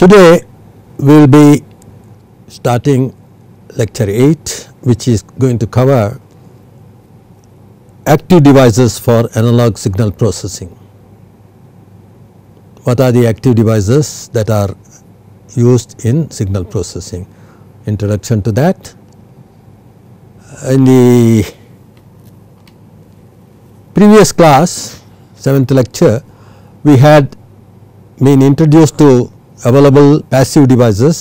Today we will be starting lecture 8 which is going to cover active devices for analog signal processing. What are the active devices that are used in signal processing? Introduction to that. In the previous class 7th lecture we had been introduced to available passive devices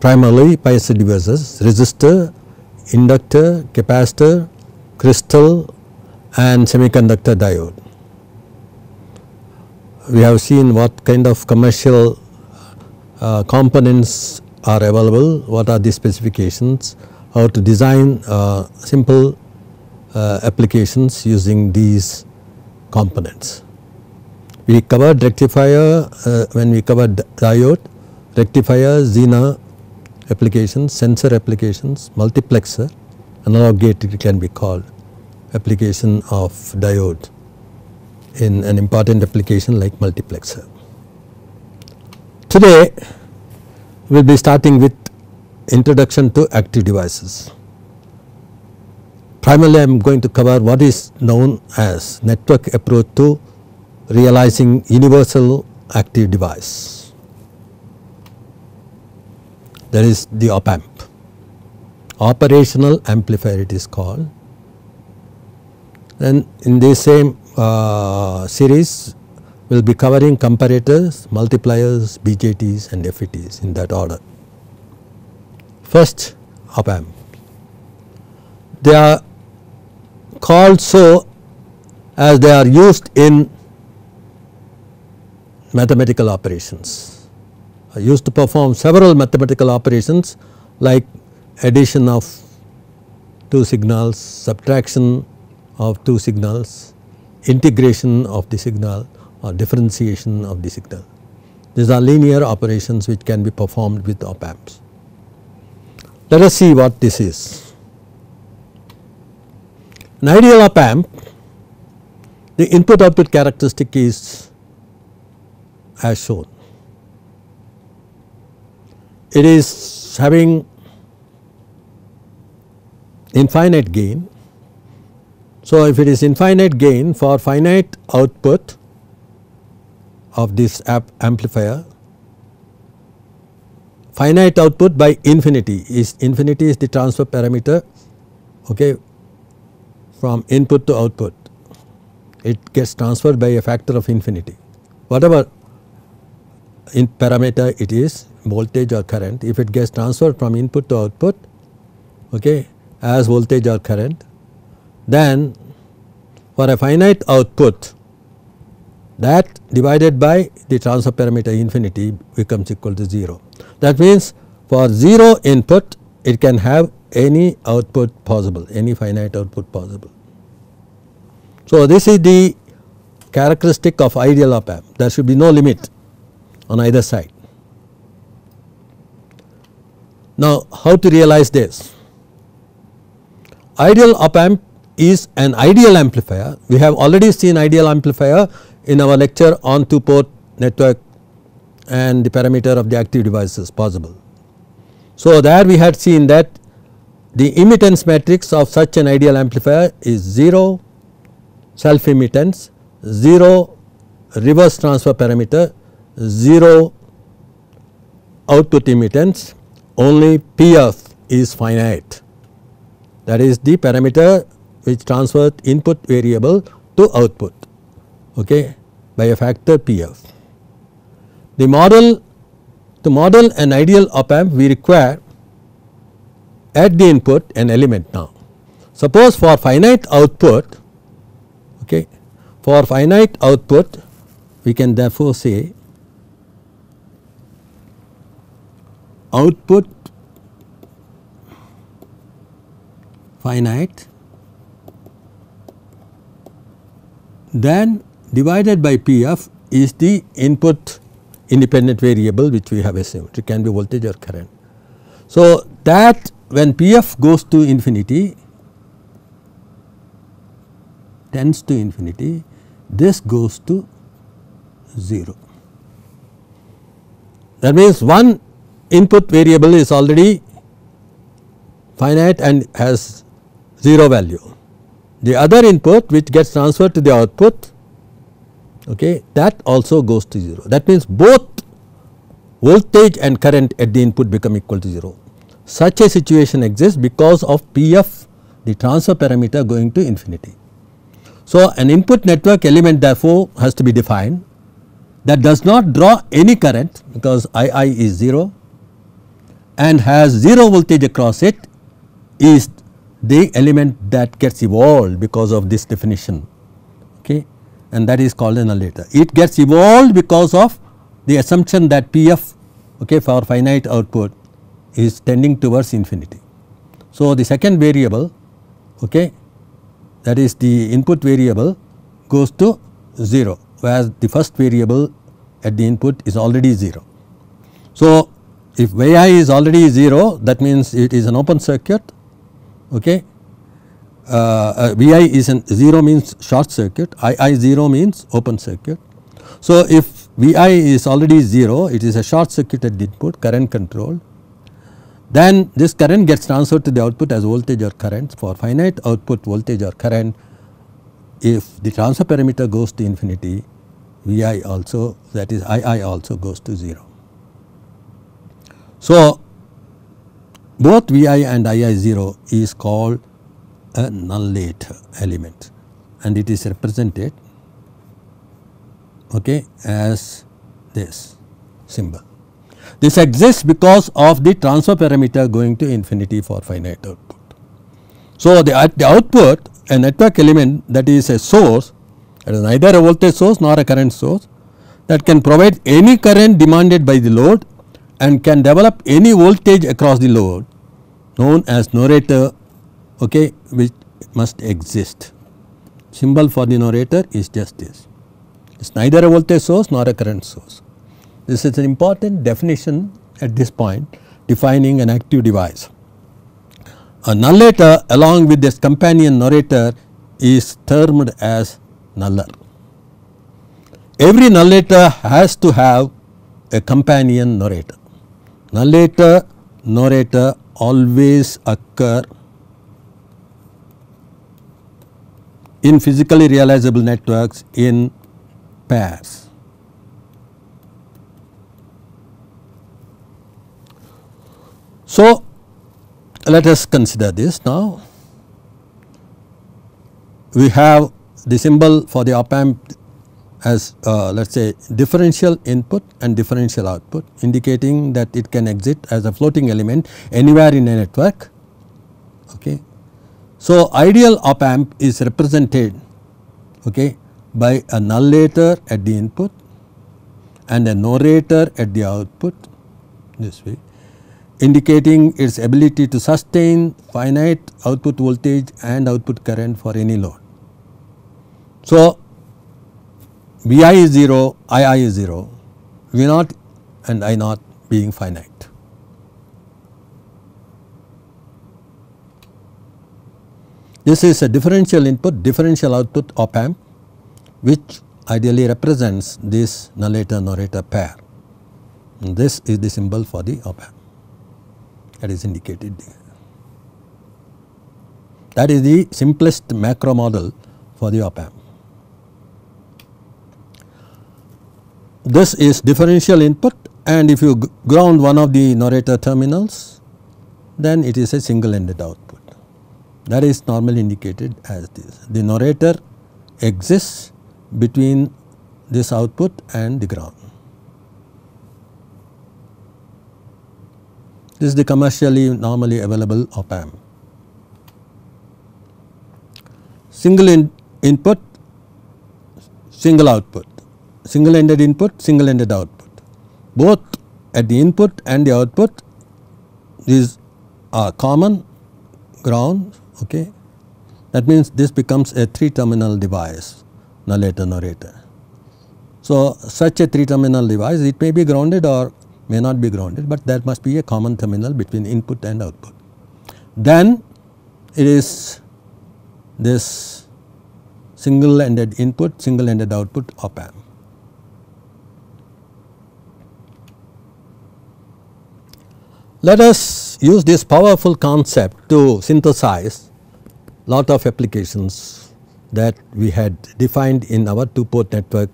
primarily passive devices resistor, inductor, capacitor, crystal and semiconductor diode. We have seen what kind of commercial uh, components are available, what are the specifications, how to design uh, simple uh, applications using these components. We covered rectifier uh, when we covered diode, rectifier, Zener applications, sensor applications, multiplexer, analog gate it can be called application of diode in an important application like multiplexer. Today we will be starting with introduction to active devices. Primarily I am going to cover what is known as network approach to realizing universal active device that is the op amp operational amplifier it is called and in this same uh, series we will be covering comparators, multipliers, BJTs and FETs in that order. First op amp. They are called so as they are used in mathematical operations. I used to perform several mathematical operations like addition of two signals, subtraction of two signals, integration of the signal or differentiation of the signal. These are linear operations which can be performed with op amps. Let us see what this is. An ideal op amp, the input output characteristic is as shown. It is having infinite gain. So, if it is infinite gain for finite output of this amplifier, finite output by infinity is infinity is the transfer parameter okay, from input to output. It gets transferred by a factor of infinity. Whatever in parameter it is voltage or current if it gets transferred from input to output okay as voltage or current then for a finite output that divided by the transfer parameter infinity becomes equal to 0. That means for 0 input it can have any output possible any finite output possible. So, this is the characteristic of ideal op amp there should be no limit on either side. Now, how to realize this? Ideal op amp is an ideal amplifier. We have already seen ideal amplifier in our lecture on 2 port network and the parameter of the active devices possible. So, there we had seen that the emittance matrix of such an ideal amplifier is 0 self emittance, 0 reverse transfer parameter 0 output emittance only PF is finite that is the parameter which transfers input variable to output okay, by a factor PF. The model to model an ideal op amp we require at the input an element now. Suppose for finite output okay, for finite output we can therefore say output finite then divided by Pf is the input independent variable which we have assumed it can be voltage or current. So, that when Pf goes to infinity tends to infinity this goes to 0. That means one input variable is already finite and has 0 value. The other input which gets transferred to the output okay, that also goes to 0. That means both voltage and current at the input become equal to 0. Such a situation exists because of PF the transfer parameter going to infinity. So, an input network element therefore has to be defined that does not draw any current because II is 0 and has 0 voltage across it is the element that gets evolved because of this definition okay and that is called an annihilator. It gets evolved because of the assumption that PF okay for finite output is tending towards infinity. So, the second variable okay that is the input variable goes to 0 whereas the first variable at the input is already 0. So, if Vi is already 0 that means it is an open circuit okay. Uh, uh, Vi is an 0 means short circuit, II 0 means open circuit. So, if Vi is already 0 it is a short circuited input current control then this current gets transferred to the output as voltage or current for finite output voltage or current if the transfer parameter goes to infinity Vi also that is II also goes to 0. So, both Vi and Ii0 is called a nullate element and it is represented okay, as this symbol. This exists because of the transfer parameter going to infinity for finite output. So, the, at the output a network element that is a source that is neither a voltage source nor a current source that can provide any current demanded by the load and can develop any voltage across the load known as narrator okay, which must exist. Symbol for the narrator is just this. It is neither a voltage source nor a current source. This is an important definition at this point defining an active device. A nullator along with its companion narrator is termed as nuller. Every nullator has to have a companion narrator. Narrator, narrator always occur in physically realizable networks in pairs. So, let us consider this now. We have the symbol for the op amp as uh, let us say differential input and differential output indicating that it can exit as a floating element anywhere in a network. Okay. So, ideal op amp is represented okay, by a nullator at the input and a norator at the output this way indicating its ability to sustain finite output voltage and output current for any load. So, Vi is 0, Ii is 0, V naught and I naught being finite. This is a differential input differential output op amp which ideally represents this nullator narrator pair. And this is the symbol for the op amp that is indicated there. That is the simplest macro model for the op amp. this is differential input and if you ground one of the narrator terminals then it is a single ended output that is normally indicated as this. The narrator exists between this output and the ground. This is the commercially normally available op amp. Single in input, single output single ended input, single ended output. Both at the input and the output these are common ground okay. That means this becomes a 3 terminal device nullator narrator. So, such a 3 terminal device it may be grounded or may not be grounded, but there must be a common terminal between input and output. Then it is this single ended input, single ended output op amp. Let us use this powerful concept to synthesize lot of applications that we had defined in our two port network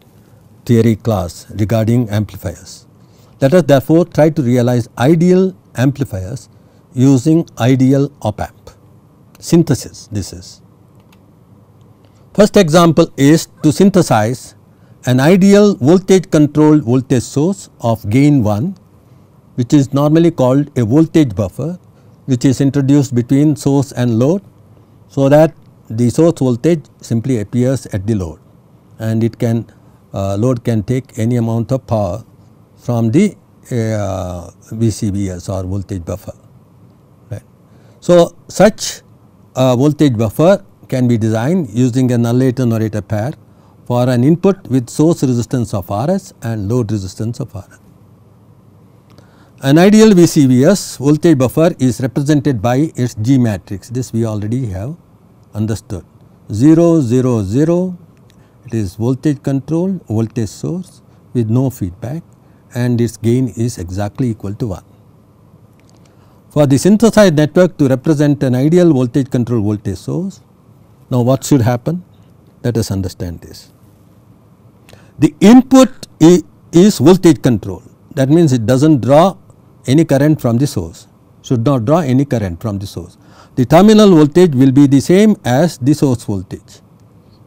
theory class regarding amplifiers. Let us therefore try to realize ideal amplifiers using ideal op amp synthesis this is. First example is to synthesize an ideal voltage controlled voltage source of gain 1 which is normally called a voltage buffer which is introduced between source and load so that the source voltage simply appears at the load and it can uh, load can take any amount of power from the uh, VCBS or voltage buffer right. So such voltage buffer can be designed using an nullator narrator pair for an input with source resistance of RS and load resistance of RS. An ideal VCVS voltage buffer is represented by its G matrix this we already have understood 0 0 0 it is voltage control voltage source with no feedback and its gain is exactly equal to 1. For the synthesized network to represent an ideal voltage control voltage source now what should happen let us understand this. The input is voltage control that means it does not draw any current from the source, should not draw any current from the source. The terminal voltage will be the same as the source voltage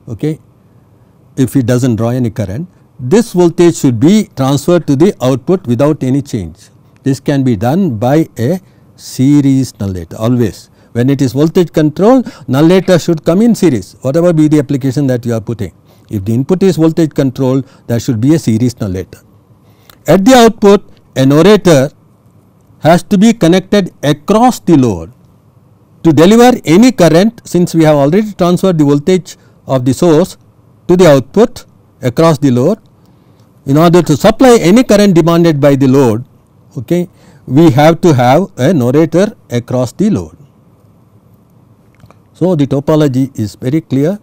okay, if it does not draw any current. This voltage should be transferred to the output without any change. This can be done by a series nullator always. When it is voltage controlled, nullator should come in series whatever be the application that you are putting. If the input is voltage controlled, there should be a series nullator. At the output, an orator has to be connected across the load to deliver any current since we have already transferred the voltage of the source to the output across the load. In order to supply any current demanded by the load, okay, we have to have a narrator across the load. So, the topology is very clear.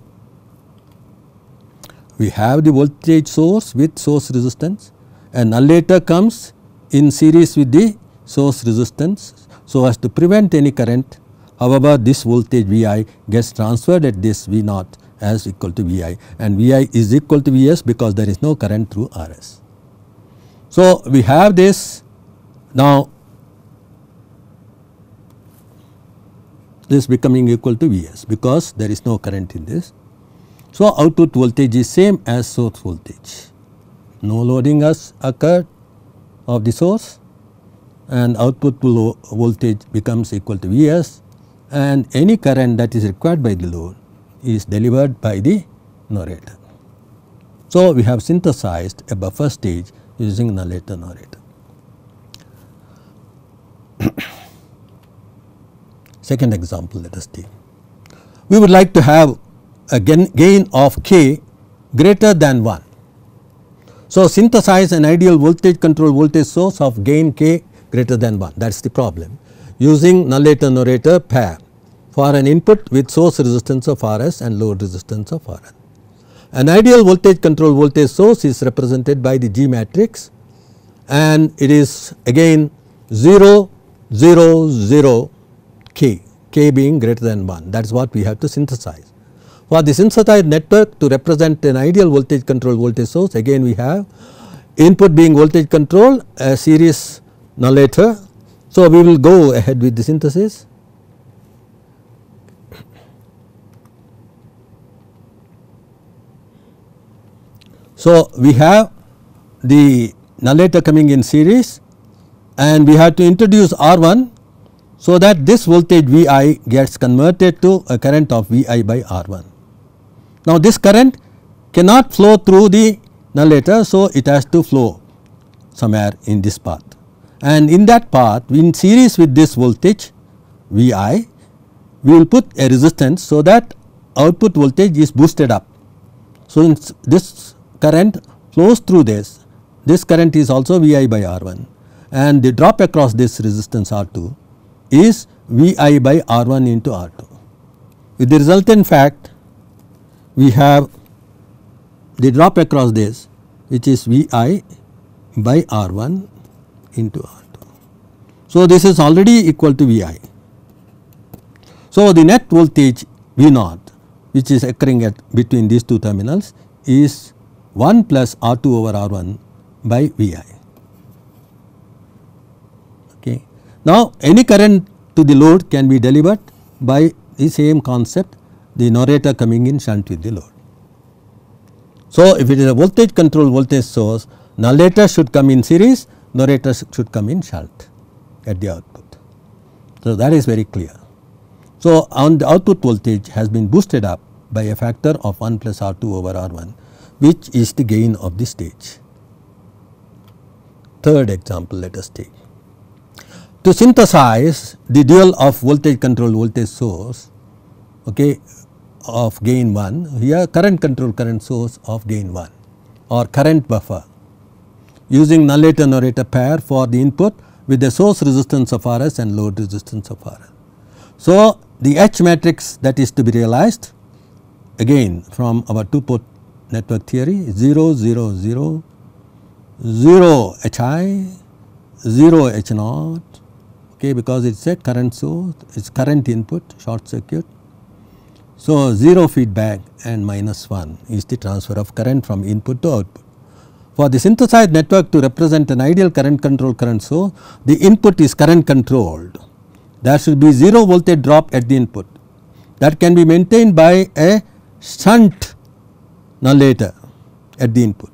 We have the voltage source with source resistance, a nullator comes in series with the source resistance so as to prevent any current. However, this voltage Vi gets transferred at this V naught as equal to Vi and Vi is equal to Vs because there is no current through Rs. So, we have this now this becoming equal to Vs because there is no current in this. So, output voltage is same as source voltage, no loading has occurred of the source and output voltage becomes equal to Vs and any current that is required by the load is delivered by the narrator. So, we have synthesized a buffer stage using narrator narrator. Second example let us take. We would like to have a gain of k greater than 1. So, synthesize an ideal voltage control voltage source of gain k greater than 1 that is the problem. Using nullator narrator pair for an input with source resistance of Rs and load resistance of Rn. An ideal voltage control voltage source is represented by the G matrix and it is again 0 0 0 k k being greater than 1 that is what we have to synthesize. For the synthesized network to represent an ideal voltage control voltage source again we have input being voltage control a series now later, so we will go ahead with the synthesis. So we have the nullator coming in series and we have to introduce R1 so that this voltage Vi gets converted to a current of Vi by R1. Now this current cannot flow through the nullator so it has to flow somewhere in this path and in that path in series with this voltage Vi we will put a resistance so that output voltage is boosted up. So, this current flows through this this current is also Vi by R1 and the drop across this resistance R2 is Vi by R1 into R2. With the resultant fact we have the drop across this which is Vi by R1 into R2. So, this is already equal to Vi. So, the net voltage V 0 which is occurring at between these two terminals is 1 plus R2 over R1 by Vi. Okay. Now, any current to the load can be delivered by the same concept the narrator coming in shunt with the load. So, if it is a voltage controlled voltage source narrator should come in series narrator should come in short at the output. So, that is very clear. So, on the output voltage has been boosted up by a factor of 1 plus R2 over R1 which is the gain of the stage. Third example let us take. To synthesize the dual of voltage control voltage source okay, of gain 1 here current control current source of gain 1 or current buffer using nullator numerator pair for the input with the source resistance of RS and load resistance of RL. So, the H matrix that is to be realized again from our two port network theory 0 0 0 0 HI 0 H naught okay because it is a current source it is current input short circuit. So, 0 feedback and minus 1 is the transfer of current from input to output for the synthesized network to represent an ideal current control current source, the input is current controlled. There should be 0 voltage drop at the input that can be maintained by a shunt nullator at the input.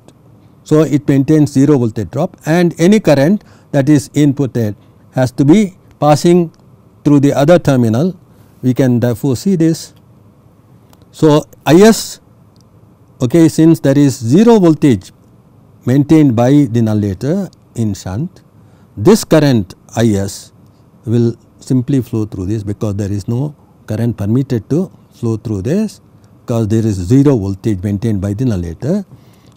So, it maintains 0 voltage drop and any current that is inputted has to be passing through the other terminal. We can therefore see this. So, IS okay since there is 0 voltage maintained by the nullator in shunt. This current Is will simply flow through this because there is no current permitted to flow through this because there is 0 voltage maintained by the nullator.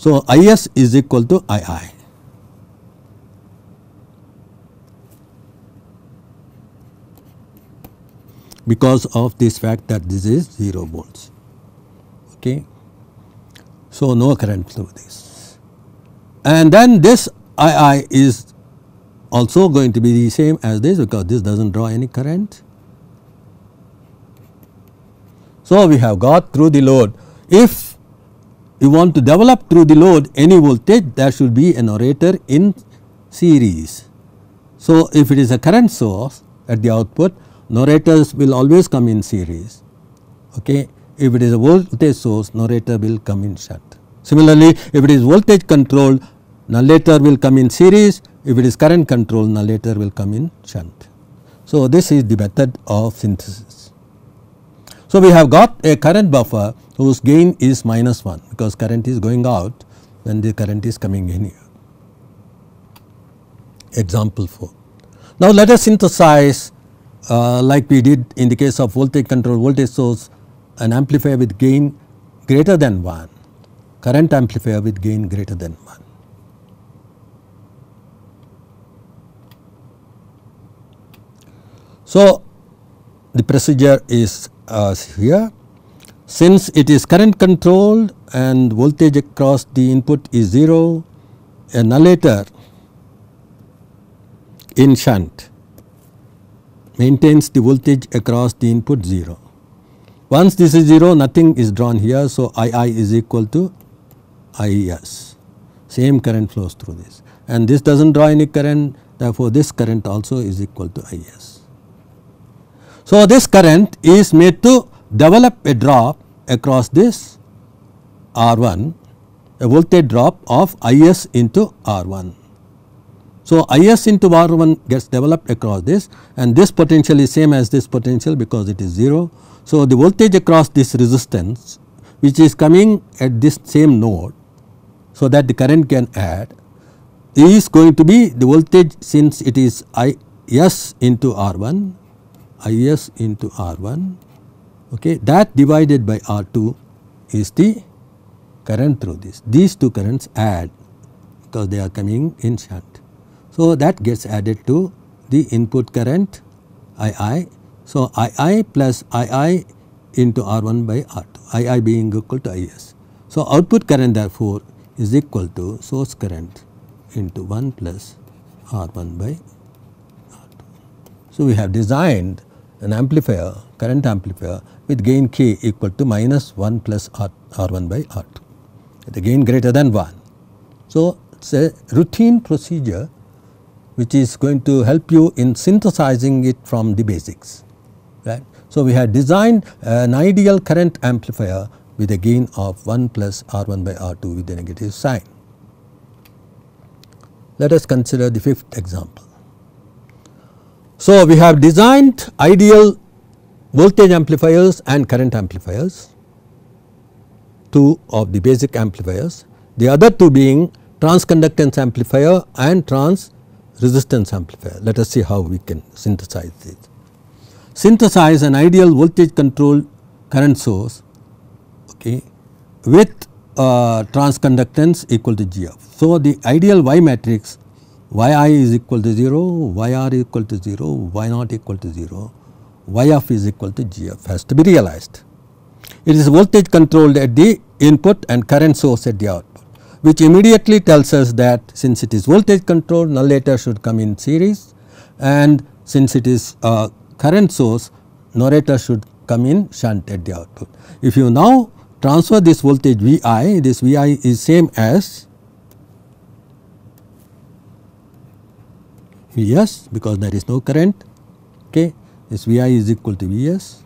So, Is is equal to Ii. because of this fact that this is 0 volts. Okay. So, no current through this and then this II is also going to be the same as this because this does not draw any current. So, we have got through the load if you want to develop through the load any voltage there should be an orator in series. So, if it is a current source at the output narrators will always come in series okay if it is a voltage source narrator will come in short. Similarly, if it is voltage controlled nullator will come in series, if it is current controlled nullator will come in shunt. So, this is the method of synthesis. So, we have got a current buffer whose gain is minus 1 because current is going out when the current is coming in here. Example 4. Now, let us synthesize uh, like we did in the case of voltage control voltage source an amplifier with gain greater than 1 current amplifier with gain greater than 1. So, the procedure is as here. Since it is current controlled and voltage across the input is 0, a nullator in shunt maintains the voltage across the input 0. Once this is 0 nothing is drawn here. So, I i is equal to IES same current flows through this and this does not draw any current therefore this current also is equal to IES. So this current is made to develop a drop across this R1 a voltage drop of IS into R1. So IS into R1 gets developed across this and this potential is same as this potential because it is 0. So the voltage across this resistance which is coming at this same node so that the current can add is going to be the voltage since it is I S into R1 I S into R1 okay that divided by R2 is the current through this these two currents add because they are coming in shunt. So that gets added to the input current II. So II plus II into R1 by R2 II being equal to IS. So output current therefore is equal to source current into 1 plus R1 by R2. So, we have designed an amplifier current amplifier with gain k equal to minus 1 plus R, R1 by R2 the gain greater than 1. So, it is a routine procedure which is going to help you in synthesizing it from the basics right. So, we have designed an ideal current amplifier with a gain of 1 plus R1 by R2 with a negative sign. Let us consider the fifth example. So, we have designed ideal voltage amplifiers and current amplifiers, two of the basic amplifiers, the other two being transconductance amplifier and trans resistance amplifier. Let us see how we can synthesize this. Synthesize an ideal voltage controlled current source okay, with uh, transconductance equal to GF. So, the ideal Y matrix yi is equal to 0, yr equal to 0, y not equal to 0, yf is equal to gf has to be realized. It is voltage controlled at the input and current source at the output which immediately tells us that since it is voltage controlled nullator should come in series and since it is uh, current source narrator should come in shunt at the output. If you now transfer this voltage Vi, this Vi is same as Vs because there is no current okay this Vi is equal to Vs.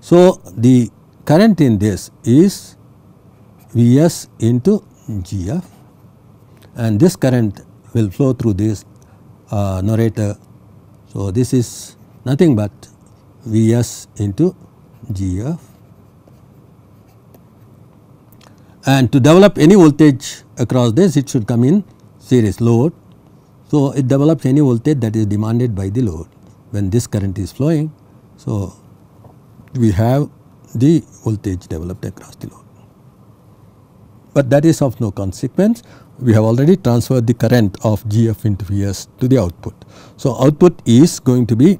So, the current in this is Vs into Gf and this current will flow through this uh, narrator. So, this is nothing but Vs into Gf and to develop any voltage across this it should come in series load. So, it develops any voltage that is demanded by the load when this current is flowing. So, we have the voltage developed across the load, but that is of no consequence we have already transferred the current of GF into Vs to the output. So, output is going to be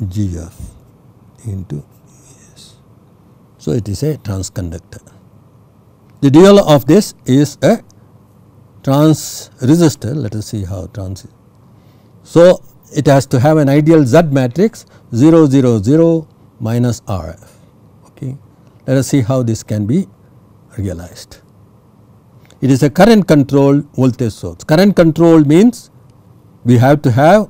GF into so, it is a transconductor. The dual of this is a trans resistor let us see how trans So, it has to have an ideal Z matrix 0 0 0 minus Rf. ok. Let us see how this can be realized. It is a current controlled voltage source. Current controlled means we have to have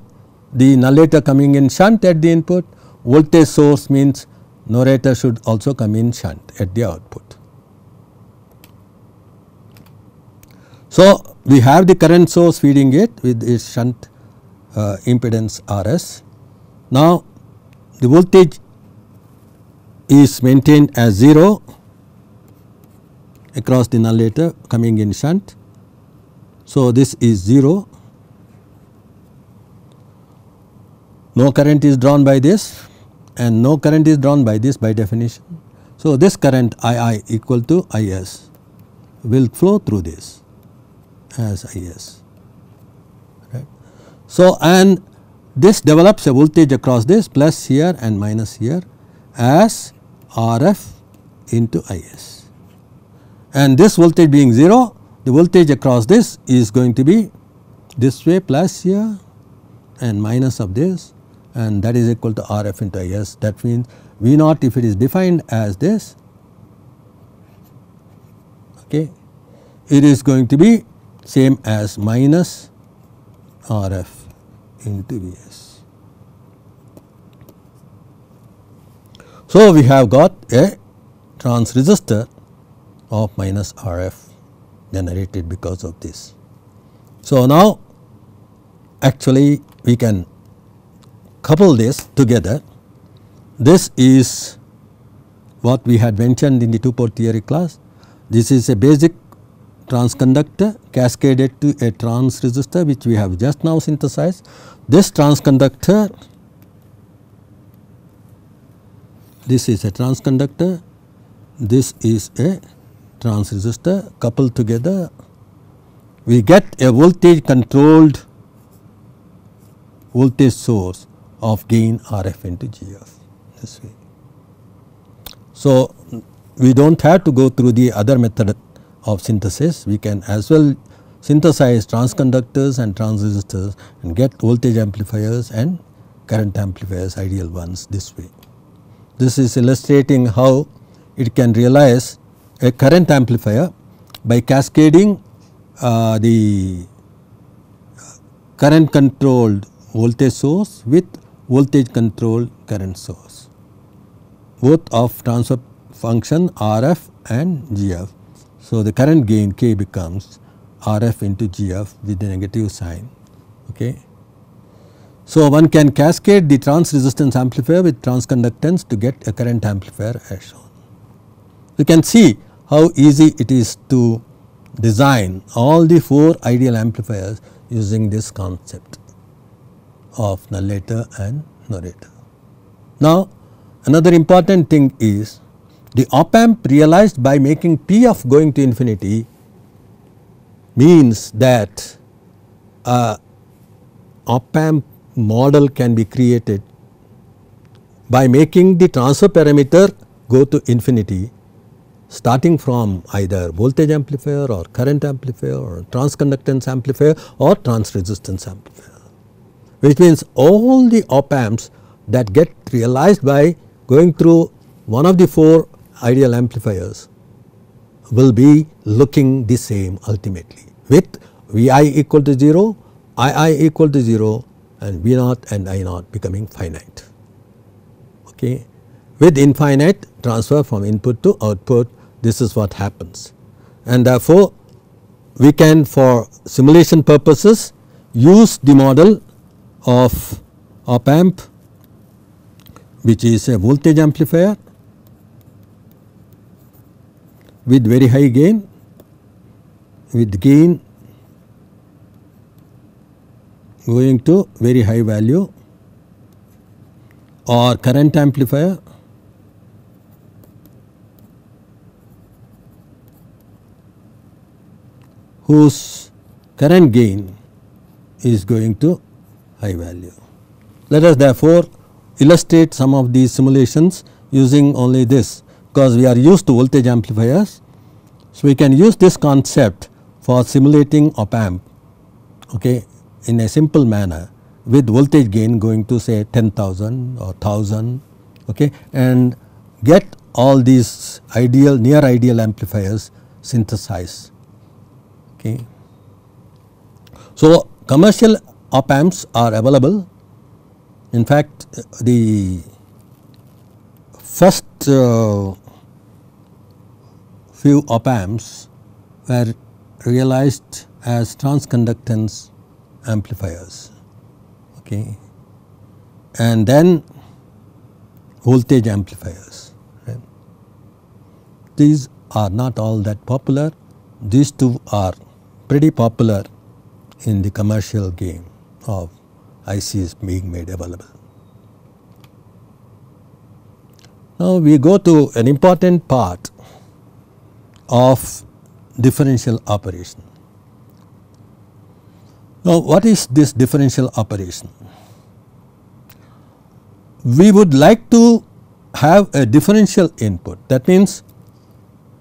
the nullator coming in shunt at the input, voltage source means Narrator should also come in shunt at the output. So, we have the current source feeding it with its shunt uh, impedance Rs. Now, the voltage is maintained as 0 across the nullator coming in shunt. So, this is 0, no current is drawn by this and no current is drawn by this by definition. So, this current II equal to IS will flow through this as IS right. So, and this develops a voltage across this plus here and minus here as RF into IS and this voltage being 0 the voltage across this is going to be this way plus here and minus of this and that is equal to Rf into Is that means V naught if it is defined as this okay it is going to be same as minus Rf into Vs. So, we have got a trans resistor of minus Rf generated because of this. So, now actually we can couple this together, this is what we had mentioned in the two port theory class. This is a basic transconductor cascaded to a trans resistor which we have just now synthesized. This transconductor, this is a transconductor, this is a trans resistor coupled together. We get a voltage controlled voltage source of gain RF into GF this way. So, we do not have to go through the other method of synthesis we can as well synthesize transconductors and transistors and get voltage amplifiers and current amplifiers ideal ones this way. This is illustrating how it can realize a current amplifier by cascading uh, the current controlled voltage source with voltage control current source both of transfer function RF and GF. So, the current gain K becomes RF into GF with the negative sign. Okay. So, one can cascade the trans resistance amplifier with transconductance to get a current amplifier as shown. You can see how easy it is to design all the 4 ideal amplifiers using this concept of nullator and narrator. Now, another important thing is the op amp realized by making P of going to infinity means that a op amp model can be created by making the transfer parameter go to infinity starting from either voltage amplifier or current amplifier or transconductance amplifier or transresistance amplifier which means all the op amps that get realized by going through one of the 4 ideal amplifiers will be looking the same ultimately with Vi equal to 0, Ii equal to 0 and V naught and I naught becoming finite. Okay. With infinite transfer from input to output this is what happens and therefore we can for simulation purposes use the model of op amp which is a voltage amplifier with very high gain with gain going to very high value or current amplifier whose current gain is going to high value. Let us therefore illustrate some of these simulations using only this because we are used to voltage amplifiers. So, we can use this concept for simulating op amp okay, in a simple manner with voltage gain going to say 10,000 or 1000 okay, and get all these ideal near ideal amplifiers synthesized. Okay. So, commercial op amps are available. In fact, the first uh, few op amps were realized as transconductance amplifiers okay and then voltage amplifiers right. these are not all that popular these two are pretty popular in the commercial game of ICs being made available. Now we go to an important part of differential operation. Now what is this differential operation? We would like to have a differential input that means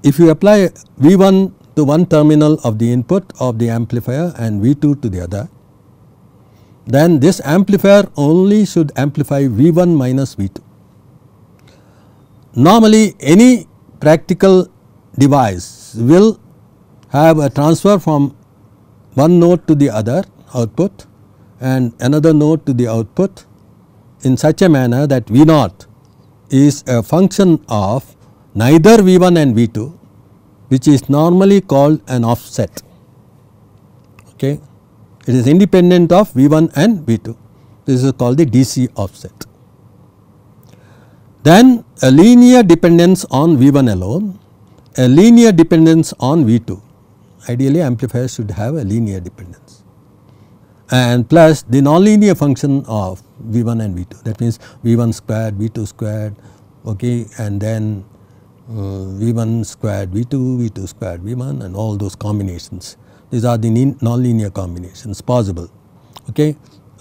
if you apply V1 to one terminal of the input of the amplifier and V2 to the other then this amplifier only should amplify V1 minus V2. Normally any practical device will have a transfer from one node to the other output and another node to the output in such a manner that V0 is a function of neither V1 and V2 which is normally called an offset okay it is independent of V1 and V2. This is called the DC offset. Then a linear dependence on V1 alone, a linear dependence on V2. Ideally amplifiers should have a linear dependence and plus the nonlinear function of V1 and V2 that means V1 squared, V2 squared okay and then uh, V1 squared, V2, V2 squared, V1 and all those combinations these are the nonlinear combinations possible. Okay.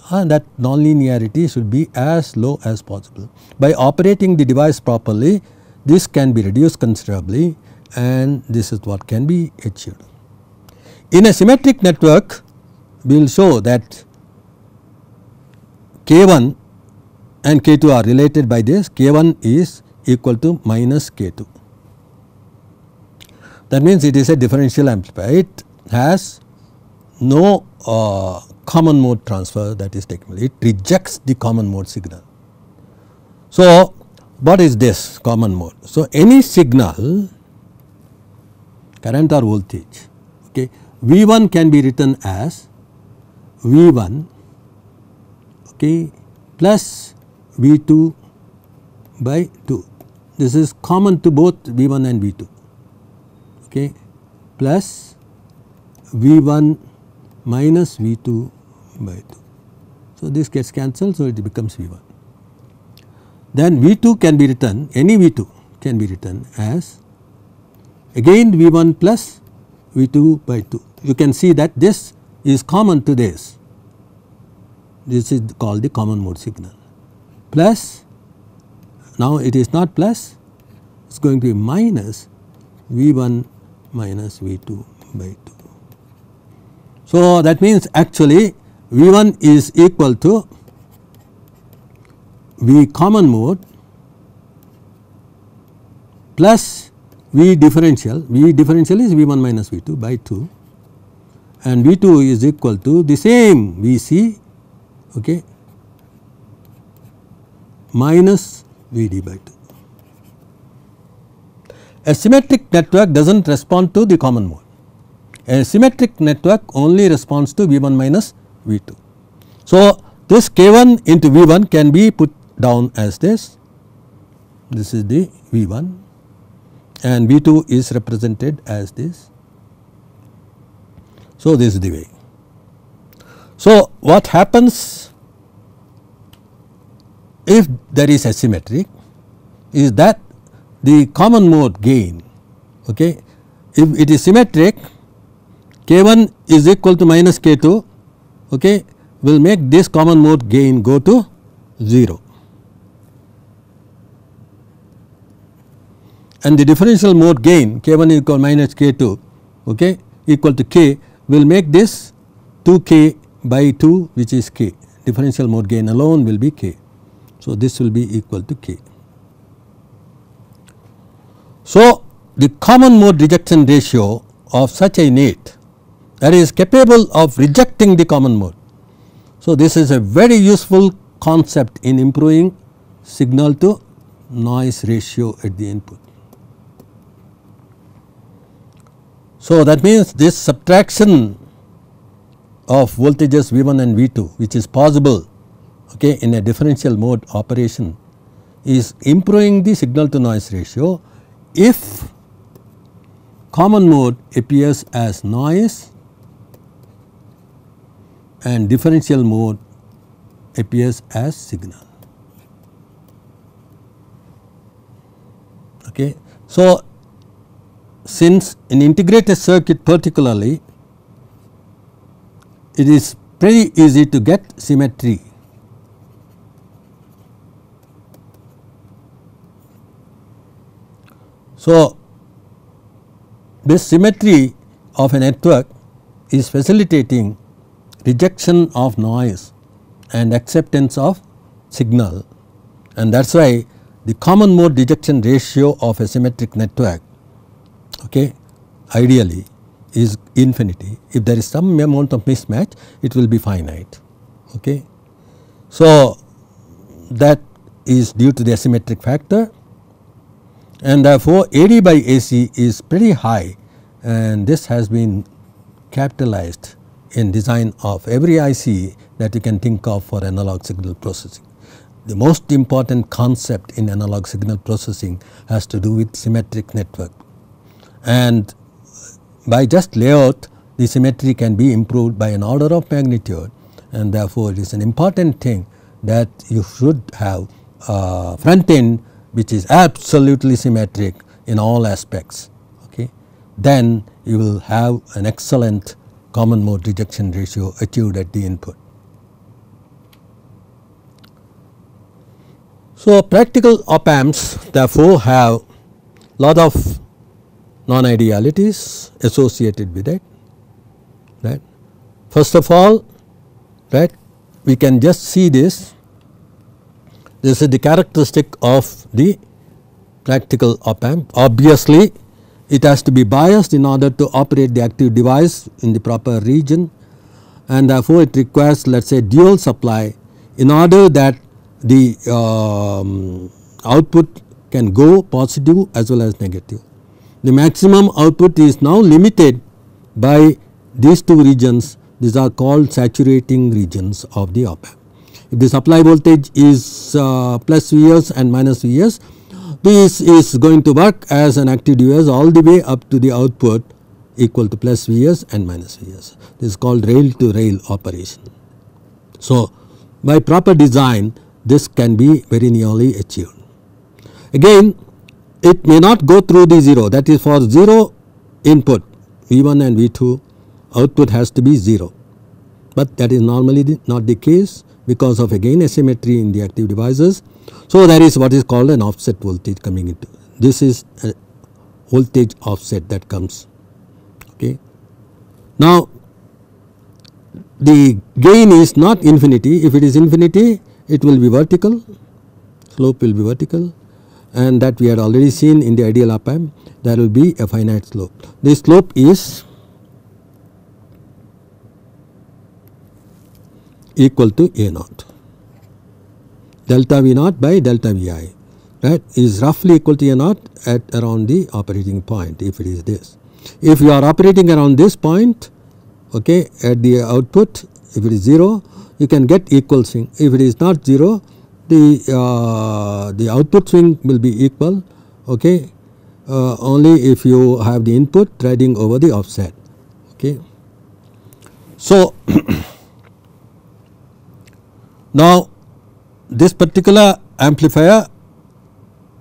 And ah, that nonlinearity should be as low as possible. By operating the device properly, this can be reduced considerably and this is what can be achieved. In a symmetric network, we will show that K1 and K2 are related by this K1 is equal to minus K2. That means it is a differential amplifier. It has no uh, common mode transfer that is technically, it rejects the common mode signal. So, what is this common mode? So, any signal current or voltage okay, V 1 can be written as V 1 okay, plus V 2 by 2 this is common to both V 1 and V 2 okay, plus V1 minus V2 by 2. So, this gets cancelled so it becomes V1. Then V2 can be written any V2 can be written as again V1 plus V2 by 2. You can see that this is common to this. This is called the common mode signal plus now it is not plus it is going to be minus V1 minus V2 by 2. So, that means actually V 1 is equal to V common mode plus V differential, V differential is V 1 minus V 2 by 2 and V 2 is equal to the same V c okay, minus V d by 2. A symmetric network does not respond to the common mode a symmetric network only responds to V1 minus V2. So, this K1 into V1 can be put down as this, this is the V1 and V2 is represented as this. So, this is the way. So, what happens if there is asymmetric is that the common mode gain okay if it is symmetric k1 is equal to minus k2 okay will make this common mode gain go to 0 and the differential mode gain k1 equal minus k2 okay equal to k will make this 2k by 2 which is k differential mode gain alone will be k. So, this will be equal to k. So, the common mode rejection ratio of such a net that is capable of rejecting the common mode. So, this is a very useful concept in improving signal to noise ratio at the input. So, that means this subtraction of voltages V1 and V2 which is possible okay, in a differential mode operation is improving the signal to noise ratio if common mode appears as noise and differential mode appears as signal. Okay. So, since in integrated circuit particularly it is pretty easy to get symmetry. So, this symmetry of a network is facilitating rejection of noise and acceptance of signal and that is why the common mode rejection ratio of a symmetric network okay, ideally is infinity. If there is some amount of mismatch it will be finite. Okay. So, that is due to the asymmetric factor and therefore AD by AC is pretty high and this has been capitalized in design of every IC that you can think of for analog signal processing. The most important concept in analog signal processing has to do with symmetric network and by just layout the symmetry can be improved by an order of magnitude and therefore it is an important thing that you should have a front end which is absolutely symmetric in all aspects okay then you will have an excellent common mode rejection ratio achieved at the input. So, practical op amps therefore have lot of non-idealities associated with it right. First of all right we can just see this this is the characteristic of the practical op amp obviously it has to be biased in order to operate the active device in the proper region and therefore it requires let us say dual supply in order that the um, output can go positive as well as negative. The maximum output is now limited by these two regions these are called saturating regions of the op amp. If the supply voltage is uh, plus Vs and minus Vs this is going to work as an active device all the way up to the output equal to plus Vs and minus Vs. This is called rail to rail operation. So, by proper design this can be very nearly achieved. Again it may not go through the 0 that is for 0 input V1 and V2 output has to be 0, but that is normally the, not the case because of again asymmetry in the active devices. So, there is what is called an offset voltage coming into this is a voltage offset that comes. Okay. Now, the gain is not infinity if it is infinity it will be vertical slope will be vertical and that we had already seen in the ideal op amp there will be a finite slope. The slope is equal to A naught. Delta V naught by delta Vi right is roughly equal to A naught at around the operating point if it is this. If you are operating around this point okay at the output if it is 0 you can get equal swing if it is not 0 the uh, the output swing will be equal okay uh, only if you have the input threading over the offset okay. So Now, this particular amplifier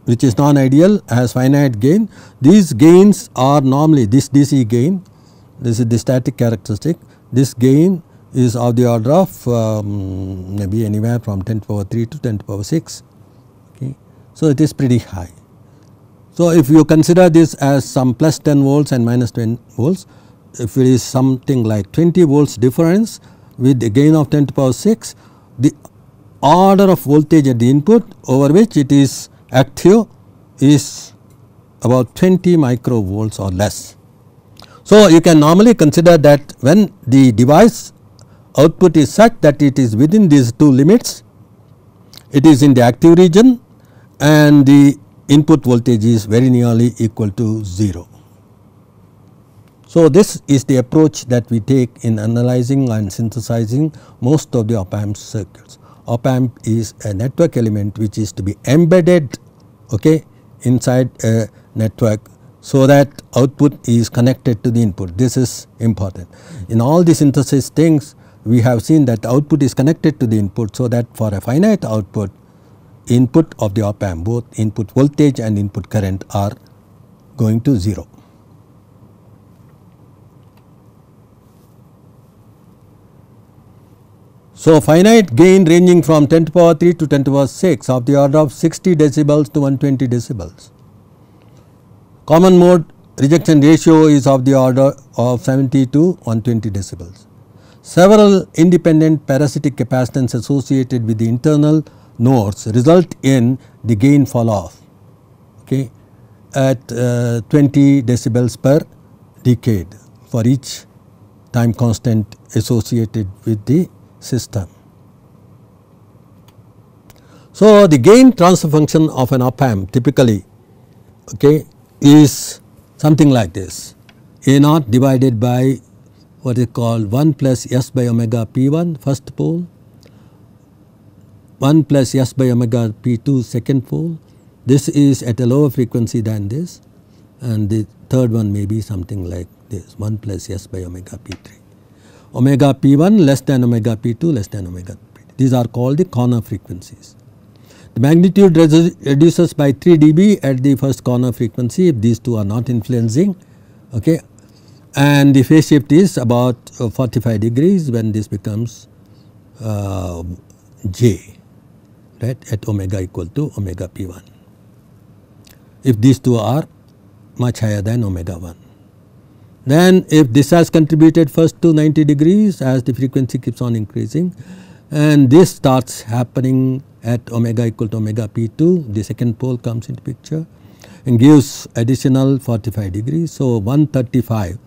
which is non-ideal has finite gain. These gains are normally this DC gain, this is the static characteristic. This gain is of the order of um, maybe anywhere from 10 to power 3 to 10 to power 6. Okay. So, it is pretty high. So, if you consider this as some plus 10 volts and minus 10 volts, if it is something like 20 volts difference with a gain of 10 to power 6, the order of voltage at the input over which it is active is about 20 microvolts or less. So, you can normally consider that when the device output is such that it is within these two limits, it is in the active region and the input voltage is very nearly equal to 0. So, this is the approach that we take in analyzing and synthesizing most of the op amp circuits. Op amp is a network element which is to be embedded okay, inside a network so that output is connected to the input. This is important. In all the synthesis things, we have seen that output is connected to the input. So, that for a finite output, input of the op amp, both input voltage and input current are going to 0. So, finite gain ranging from 10 to power 3 to 10 to power 6 of the order of 60 decibels to 120 decibels. Common mode rejection ratio is of the order of 70 to 120 decibels. Several independent parasitic capacitance associated with the internal nodes result in the gain fall off okay, at uh, 20 decibels per decade for each time constant associated with the system. So, the gain transfer function of an op amp typically okay, is something like this A naught divided by what is called 1 plus S by omega P1 first pole, 1 plus S by omega P2 second pole. This is at a lower frequency than this and the third one may be something like this 1 plus S by omega P3 omega p1 less than omega p2 less than omega p 3 These are called the corner frequencies. The magnitude reduces by 3 dB at the first corner frequency if these two are not influencing okay and the phase shift is about uh, 45 degrees when this becomes uh, j right at omega equal to omega p1 if these two are much higher than omega 1. Then if this has contributed first to 90 degrees as the frequency keeps on increasing and this starts happening at omega equal to omega p2 the second pole comes into picture and gives additional 45 degrees. So 135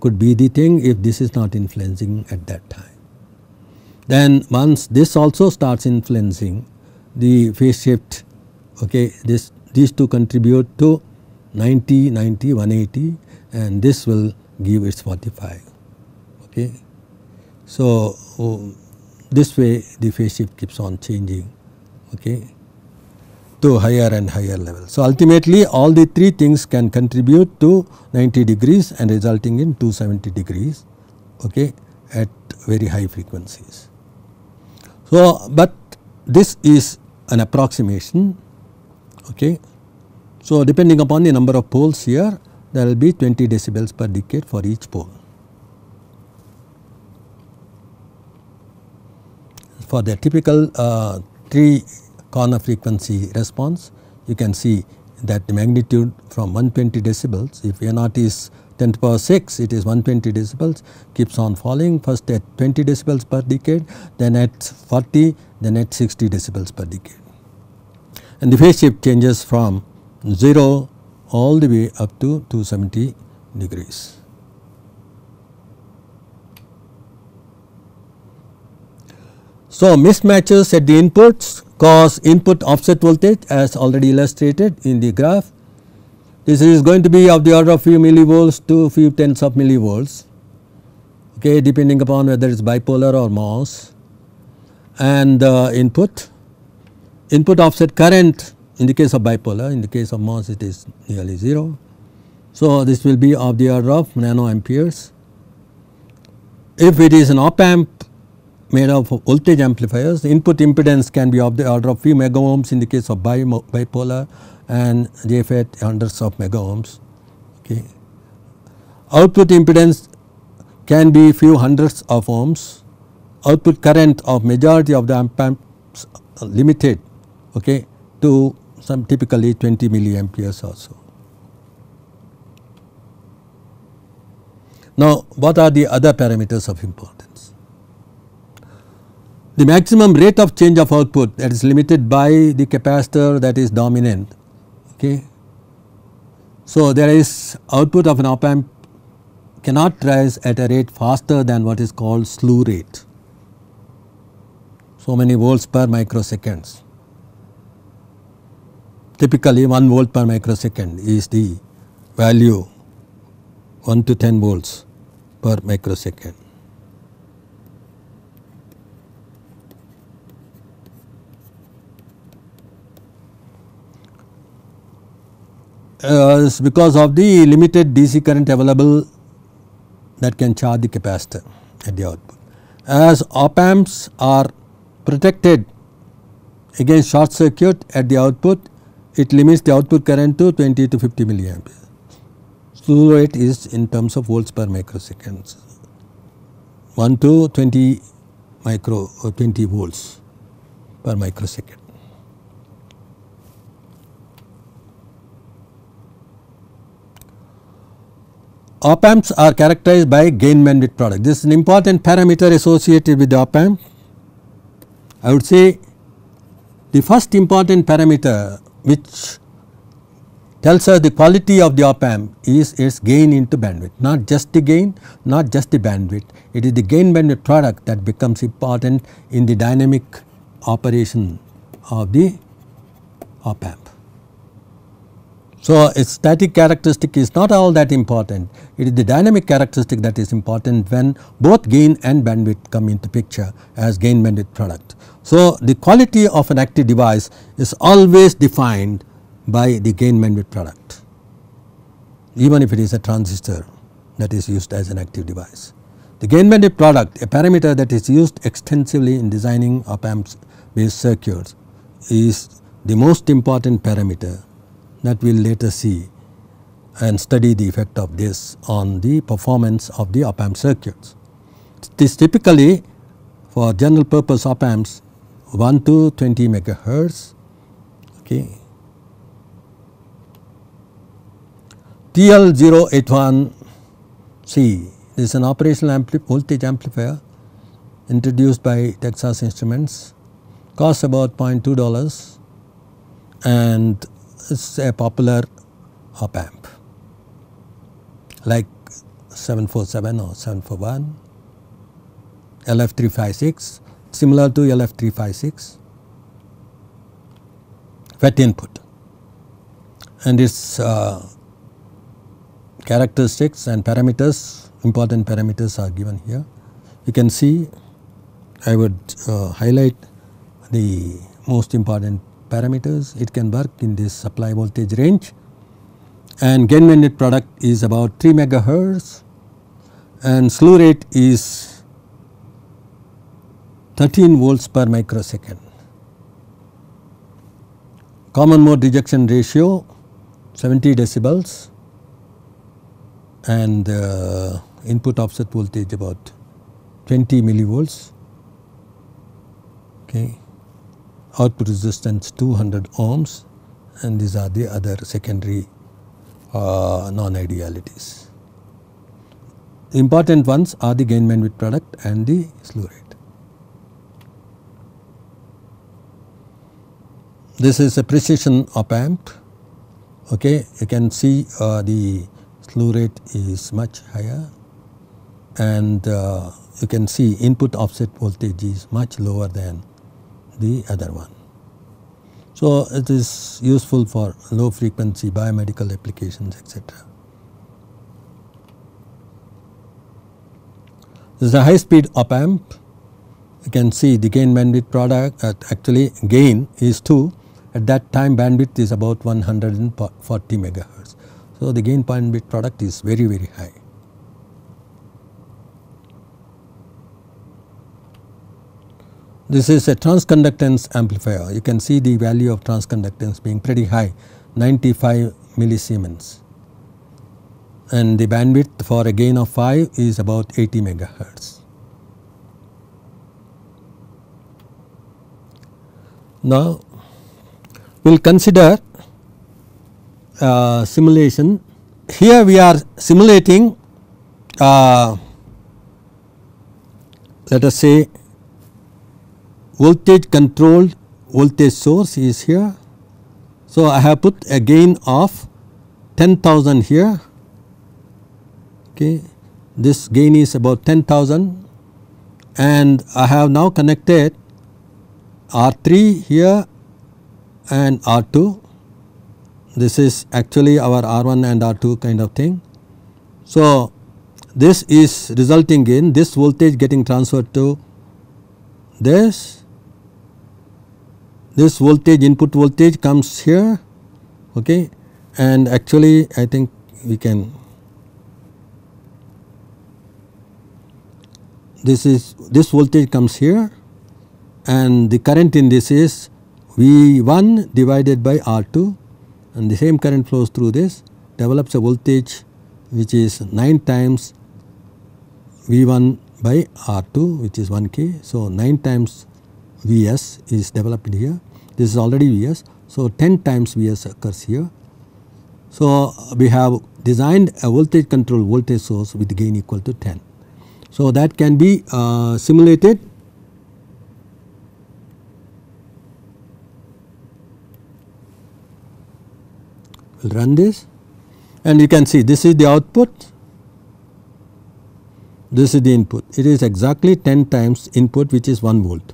could be the thing if this is not influencing at that time. Then once this also starts influencing the phase shift okay this these two contribute to 90, 90, 180 and this will give its 45. Okay. So, um, this way the phase shift keeps on changing okay, to higher and higher level. So, ultimately all the three things can contribute to 90 degrees and resulting in 270 degrees okay, at very high frequencies. So, but this is an approximation. Okay. So, depending upon the number of poles here there will be 20 decibels per decade for each pole. For the typical uh, 3 corner frequency response you can see that the magnitude from 120 decibels if A naught is 10 to the power 6 it is 120 decibels keeps on falling first at 20 decibels per decade then at 40 then at 60 decibels per decade. And the phase shift changes from 0 all the way up to 270 degrees. So, mismatches at the inputs cause input offset voltage as already illustrated in the graph. This is going to be of the order of few millivolts to few tenths of millivolts okay, depending upon whether it is bipolar or MOS and the uh, input. Input offset current in the case of bipolar, in the case of MOS it is nearly 0. So, this will be of the order of nanoamperes. If it is an op amp made of voltage amplifiers, the input impedance can be of the order of few mega ohms in the case of bi bipolar and JFET hundreds of mega ohms. Okay. Output impedance can be few hundreds of ohms. Output current of majority of the amp amps limited okay, to some typically 20 milliamperes or so. Now, what are the other parameters of importance? The maximum rate of change of output that is limited by the capacitor that is dominant. Okay. So, there is output of an op amp cannot rise at a rate faster than what is called slew rate, so many volts per microseconds typically 1 volt per microsecond is the value 1 to 10 volts per microsecond. Uh, because of the limited DC current available that can charge the capacitor at the output. As op amps are protected against short circuit at the output it limits the output current to 20 to 50 milliampere. Slew rate is in terms of volts per microseconds, 1 to 20 micro or uh, 20 volts per microsecond. Op amps are characterized by gain bandwidth product. This is an important parameter associated with the op amp. I would say the first important parameter which tells us the quality of the op amp is its gain into bandwidth not just the gain not just the bandwidth it is the gain bandwidth product that becomes important in the dynamic operation of the op amp. So, its static characteristic is not all that important, it is the dynamic characteristic that is important when both gain and bandwidth come into picture as gain bandwidth product. So, the quality of an active device is always defined by the gain bandwidth product even if it is a transistor that is used as an active device. The gain bandwidth product a parameter that is used extensively in designing op amps based circuits is the most important parameter that we will later see and study the effect of this on the performance of the op amp circuits. This typically for general purpose op amps 1 to 20 megahertz. Okay. TL081C is an operational ampli voltage amplifier introduced by Texas Instruments, costs about $0.2 and is a popular op amp like 747 or 741, LF356 similar to LF356 FET input and its uh, characteristics and parameters important parameters are given here. You can see I would uh, highlight the most important parameters, it can work in this supply voltage range and gain magnet product is about 3 megahertz and slew rate is 13 volts per microsecond. Common mode rejection ratio 70 decibels and uh, input offset voltage about 20 millivolts. Okay output resistance 200 ohms and these are the other secondary uh, non-idealities. Important ones are the gain bandwidth product and the slew rate. This is a precision op amp. Okay, you can see uh, the slew rate is much higher and uh, you can see input offset voltage is much lower than the other one. So, it is useful for low frequency biomedical applications etc. This is a high speed op amp you can see the gain bandwidth product uh, actually gain is 2 at that time bandwidth is about 140 megahertz. So, the gain bandwidth product is very very high. This is a transconductance amplifier. You can see the value of transconductance being pretty high 95 millisiemens and the bandwidth for a gain of 5 is about 80 megahertz. Now, we will consider uh, simulation. Here we are simulating uh, let us say voltage controlled voltage source is here. So, I have put a gain of 10,000 here okay. this gain is about 10,000 and I have now connected R3 here and R2 this is actually our R1 and R2 kind of thing. So, this is resulting in this voltage getting transferred to this this voltage input voltage comes here okay and actually I think we can this is this voltage comes here and the current in this is V1 divided by R2 and the same current flows through this develops a voltage which is 9 times V1 by R2 which is 1 k. So, 9 times Vs is developed here. This is already Vs. So, 10 times Vs occurs here. So, we have designed a voltage control voltage source with gain equal to 10. So, that can be uh, simulated we will run this and you can see this is the output, this is the input. It is exactly 10 times input which is 1 volt.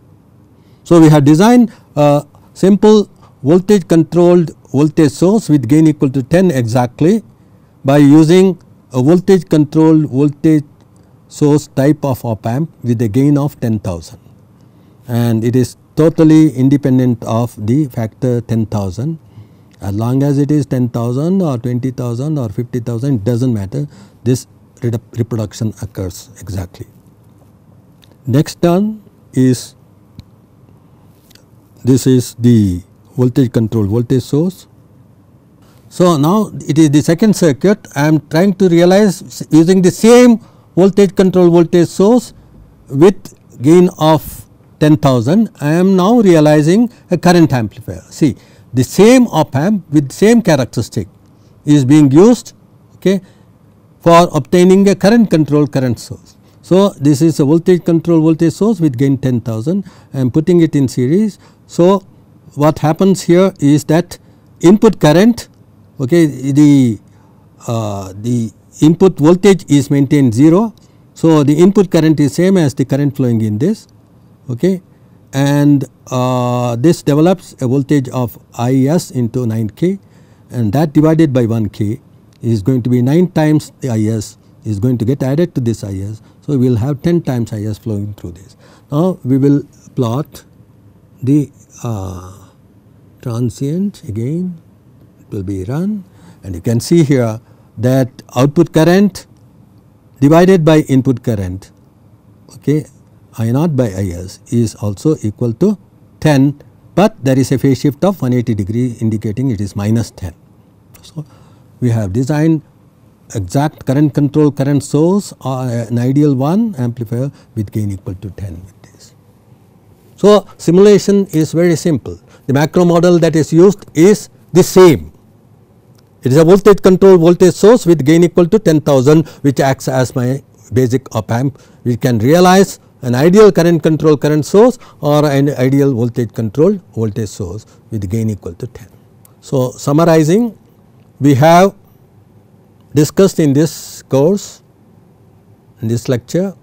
So, we had designed a simple voltage controlled voltage source with gain equal to 10 exactly by using a voltage controlled voltage source type of op amp with a gain of 10,000 and it is totally independent of the factor 10,000 as long as it is 10,000 or 20,000 or 50,000 it does not matter this reproduction occurs exactly. Next term is this is the voltage control voltage source. So, now it is the second circuit I am trying to realize using the same voltage control voltage source with gain of 10,000 I am now realizing a current amplifier. See the same op amp with same characteristic is being used okay, for obtaining a current control current source. So, this is a voltage control voltage source with gain 10,000 I am putting it in series. So, what happens here is that input current okay the uh, the input voltage is maintained 0. So, the input current is same as the current flowing in this okay and uh, this develops a voltage of IS into 9 k and that divided by 1 k is going to be 9 times the IS is going to get added to this IS. So, we will have 10 times IS flowing through this. Now, we will plot the uh, transient again it will be run and you can see here that output current divided by input current okay I naught by IS is also equal to 10 but there is a phase shift of 180 degree indicating it is minus 10. So, we have designed exact current control current source or uh, an ideal one amplifier with gain equal to 10. So, simulation is very simple the macro model that is used is the same. It is a voltage control voltage source with gain equal to 10,000 which acts as my basic op amp. We can realize an ideal current control current source or an ideal voltage control voltage source with gain equal to 10. So, summarizing we have discussed in this course in this lecture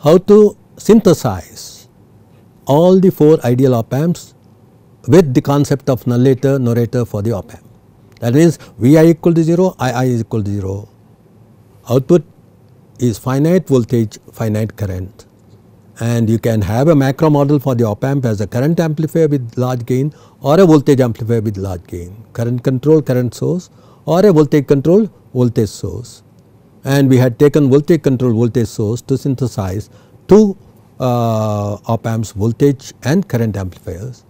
how to synthesize all the 4 ideal op amps with the concept of nullator narrator for the op amp. That means Vi equal to 0, Ii is equal to 0. Output is finite voltage, finite current and you can have a macro model for the op amp as a current amplifier with large gain or a voltage amplifier with large gain, current control current source or a voltage control voltage source. And we had taken voltage control voltage source to synthesize two uh, op amps voltage and current amplifiers.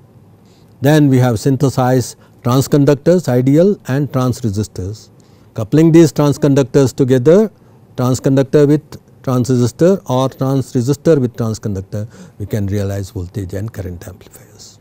Then we have synthesized transconductors ideal and transresistors. Coupling these transconductors together transconductor with transresistor or transresistor with transconductor we can realize voltage and current amplifiers.